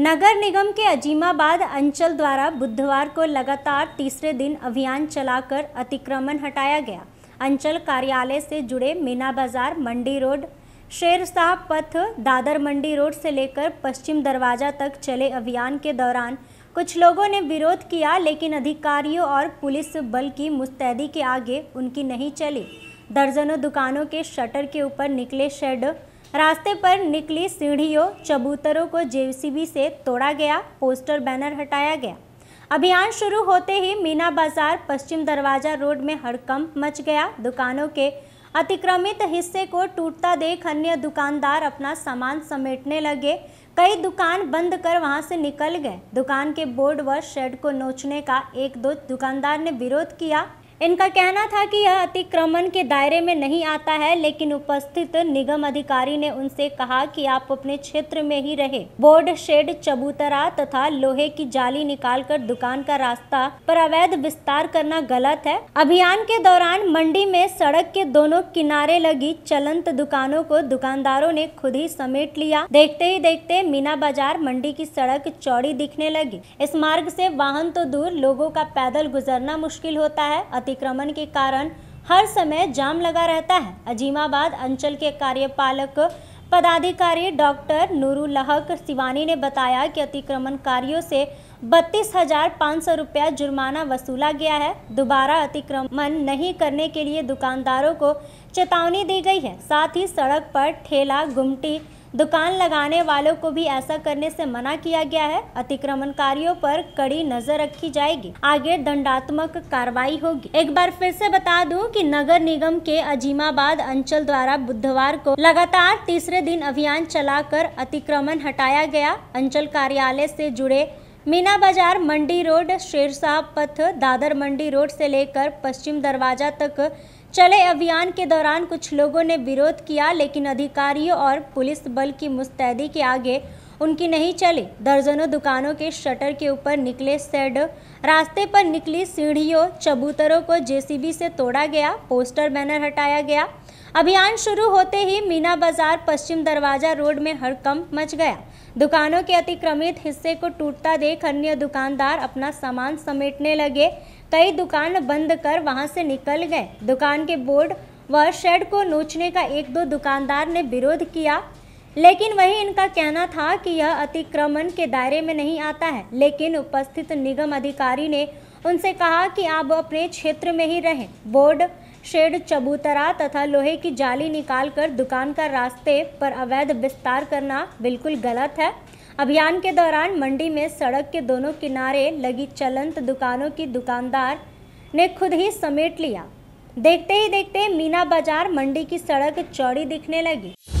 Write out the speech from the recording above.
नगर निगम के अजीमाबाद अंचल द्वारा बुधवार को लगातार तीसरे दिन अभियान चलाकर अतिक्रमण हटाया गया अंचल कार्यालय से जुड़े मीना बाजार मंडी रोड शेर साहब पथ दादर मंडी रोड से लेकर पश्चिम दरवाजा तक चले अभियान के दौरान कुछ लोगों ने विरोध किया लेकिन अधिकारियों और पुलिस बल की मुस्तैदी के आगे उनकी नहीं चली दर्जनों दुकानों के शटर के ऊपर निकले शेड रास्ते पर निकली सीढ़ियों चबूतरों को जेसीबी से तोड़ा गया पोस्टर बैनर हटाया गया अभियान शुरू होते ही मीना बाजार पश्चिम दरवाजा रोड में हड़कंप मच गया दुकानों के अतिक्रमित हिस्से को टूटता देख अन्य दुकानदार अपना सामान समेटने लगे कई दुकान बंद कर वहां से निकल गए दुकान के बोर्ड व शेड को नोचने का एक दो दुकानदार ने विरोध किया इनका कहना था कि यह अतिक्रमण के दायरे में नहीं आता है लेकिन उपस्थित निगम अधिकारी ने उनसे कहा कि आप अपने क्षेत्र में ही रहे बोर्ड शेड चबूतरा तथा लोहे की जाली निकालकर दुकान का रास्ता पर अवैध विस्तार करना गलत है अभियान के दौरान मंडी में सड़क के दोनों किनारे लगी चलंत दुकानों को दुकानदारों ने खुद ही समेट लिया देखते ही देखते मीना बाजार मंडी की सड़क चौड़ी दिखने लगी इस मार्ग से वाहन तो दूर लोगों का पैदल गुजरना मुश्किल होता है अतिक्रमण के कारण हर समय जाम लगा रहता है अजीमाबाद अंचल के कार्यपालक पदाधिकारी डॉक्टर नूरुल हक शिवानी ने बताया कि अतिक्रमण अतिक्रमणकारियों से बत्तीस हजार पाँच सौ रुपया जुर्माना वसूला गया है दोबारा अतिक्रमण नहीं करने के लिए दुकानदारों को चेतावनी दी गई है साथ ही सड़क पर ठेला गुमटी दुकान लगाने वालों को भी ऐसा करने से मना किया गया है अतिक्रमणकारियों पर कड़ी नजर रखी जाएगी आगे दंडात्मक कार्रवाई होगी एक बार फिर से बता दूं कि नगर निगम के अजीमाबाद अंचल द्वारा बुधवार को लगातार तीसरे दिन अभियान चलाकर अतिक्रमण हटाया गया अंचल कार्यालय से जुड़े मीना बाजार मंडी रोड शेरशाह पथ दादर मंडी रोड से लेकर पश्चिम दरवाजा तक चले अभियान के दौरान कुछ लोगों ने विरोध किया लेकिन अधिकारियों और पुलिस बल की मुस्तैदी के आगे उनकी नहीं चली दर्जनों दुकानों के शटर के ऊपर निकले सेड रास्ते पर निकली सीढ़ियों चबूतरों को जेसीबी से तोड़ा गया पोस्टर बैनर हटाया गया अभियान शुरू होते ही मीना बाजार पश्चिम दरवाजा रोड में हड़कंप मच गया दुकानों के अतिक्रमित हिस्से को टूटता देख अन्य दुकानदार अपना सामान समेटने लगे कई दुकान बंद कर वहां से निकल गए दुकान के बोर्ड व शेड को नोचने का एक दो दुकानदार ने विरोध किया लेकिन वही इनका कहना था कि यह अतिक्रमण के दायरे में नहीं आता है लेकिन उपस्थित निगम अधिकारी ने उनसे कहा कि आप अपने क्षेत्र में ही रहें बोर्ड शेड चबूतरा तथा लोहे की जाली निकालकर दुकान का रास्ते पर अवैध विस्तार करना बिल्कुल गलत है अभियान के दौरान मंडी में सड़क के दोनों किनारे लगी चलंत दुकानों की दुकानदार ने खुद ही समेट लिया देखते ही देखते मीना बाजार मंडी की सड़क चौड़ी दिखने लगी